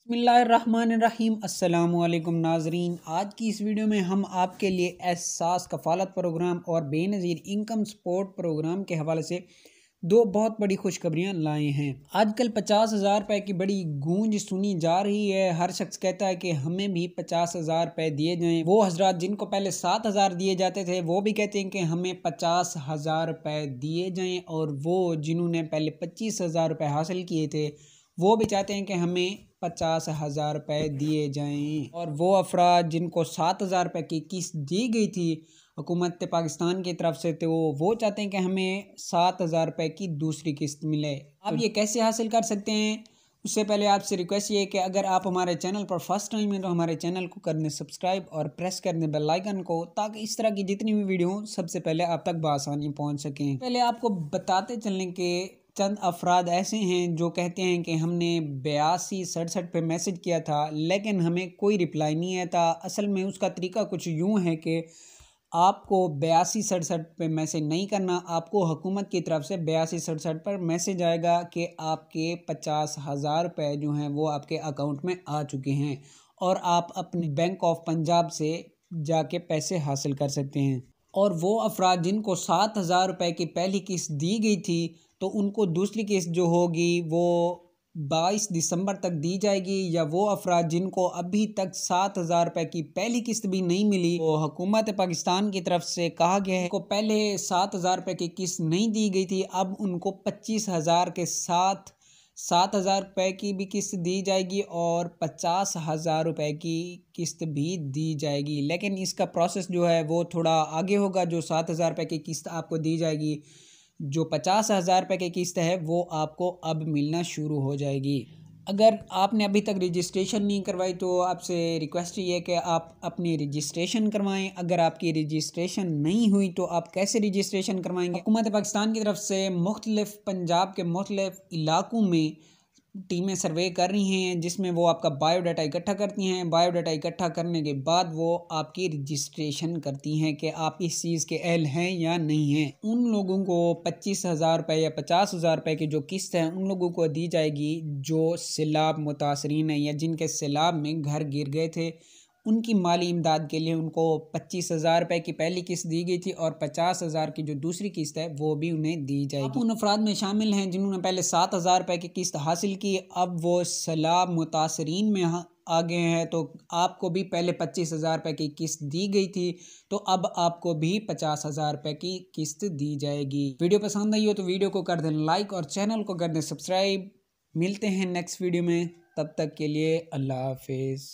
अस्सलाम अल्लाम नाजरीन आज की इस वीडियो में हम आपके लिए एहसास कफालत प्रोग्राम और बेनज़ीर इनकम सपोर्ट प्रोग्राम के हवाले से दो बहुत बड़ी खुशखबरियाँ लाए हैं आजकल पचास हज़ार रुपये की बड़ी गूंज सुनी जा रही है हर शख्स कहता है कि हमें भी पचास हज़ार रुपये दिए जाएं वो हजरात जिनको पहले सात हज़ार दिए जाते थे वो भी कहते हैं कि हमें पचास हज़ार रुपये दिए जाएँ और वो जिन्होंने पहले पच्चीस हज़ार रुपये हासिल किए थे वो भी चाहते हैं कि हमें पचास हज़ार रुपये दिए जाएं और वो अफराद जिनको सात हज़ार रुपये की किस्त दी गई थी हुकूमत पाकिस्तान की तरफ से तो वो चाहते हैं कि हमें सात हज़ार रुपये की दूसरी किस्त मिले आप ये कैसे हासिल कर सकते हैं उससे पहले आपसे रिक्वेस्ट ये कि अगर आप हमारे चैनल पर फर्स्ट टाइम हैं तो हमारे चैनल को कर दें सब्सक्राइब और प्रेस कर दें बेल आइकन को ताकि इस तरह की जितनी भी वीडियो सबसे पहले आप तक बसानी पहुंच सकें पहले आपको बताते चलें कि चंद अफराद ऐसे हैं जो कहते हैं कि हमने बयासी सड़सठ पर मैसेज किया था लेकिन हमें कोई रिप्लाई नहीं आया था असल में उसका तरीका कुछ यूँ है कि आपको बयासी सड़सठ पर मैसेज नहीं करना आपको हुकूमत की तरफ से बयासी सड़सठ पर मैसेज आएगा कि आपके पचास हज़ार रुपये जो हैं वो आपके अकाउंट में आ चुके हैं और आप अपने बैंक ऑफ पंजाब से जाके पैसे हासिल कर सकते हैं और वो अफराद जिनको सात हज़ार रुपये की पहली किस्त दी गई थी तो उनको दूसरी किस्त जो होगी वो बाईस दिसंबर तक दी जाएगी या वो अफराद जिनको अभी तक सात हज़ार रुपये की पहली किस्त भी नहीं मिली वो हुकूमत पाकिस्तान की तरफ से कहा गया है को पहले सात हज़ार रुपये की किस्त नहीं दी गई थी अब उनको पच्चीस हज़ार के साथ सात हज़ार रुपये की भी किस्त दी जाएगी और पचास हज़ार रुपये की किस्त भी दी जाएगी लेकिन इसका प्रोसेस जो है वो थोड़ा आगे होगा जो सात हज़ार रुपये की किस्त आपको दी जाएगी जो पचास हज़ार रुपये की किस्त है वो आपको अब मिलना शुरू हो जाएगी अगर आपने अभी तक रजिस्ट्रेशन नहीं करवाई तो आपसे रिक्वेस्ट ये है कि आप अपनी रजिस्ट्रेशन करवाएं अगर आपकी रजिस्ट्रेशन नहीं हुई तो आप कैसे रजिस्ट्रेशन करवाएंगे हुकूमत पाकिस्तान की तरफ से मुख्तलिफ़ पंजाब के मुख्तलिफ़ इलाकों में टीमें सर्वे कर रही हैं जिसमें वो आपका बायोडाटा इकट्ठा करती हैं बायोडाटा इकट्ठा करने के बाद वो आपकी रजिस्ट्रेशन करती हैं कि आप इस चीज़ के अहल हैं या नहीं हैं उन लोगों को पच्चीस हज़ार रुपये या पचास हज़ार रुपये की जो किस्त है उन लोगों को दी जाएगी जो सैलाब मुतासरीन है या जिनके सैलाब में घर गिर गए थे उनकी माली इमदाद के लिए उनको पच्चीस हज़ार रुपये की पहली किस्त दी गई थी और पचास हज़ार की जो दूसरी किस्त है वो भी उन्हें दी जाएगी उन अफराद में शामिल हैं जिन्होंने पहले सात हज़ार रुपये की किस्त हासिल की अब वो सलाब मुतासरीन में आगे हैं तो आपको भी पहले पच्चीस हज़ार रुपये की किस्त दी गई थी तो अब आपको भी पचास हज़ार रुपये की किस्त दी जाएगी वीडियो पसंद आई हो तो वीडियो को कर दें लाइक और चैनल को कर दें सब्सक्राइब मिलते हैं नेक्स्ट वीडियो में तब तक के लिए अल्लाह हाफिज़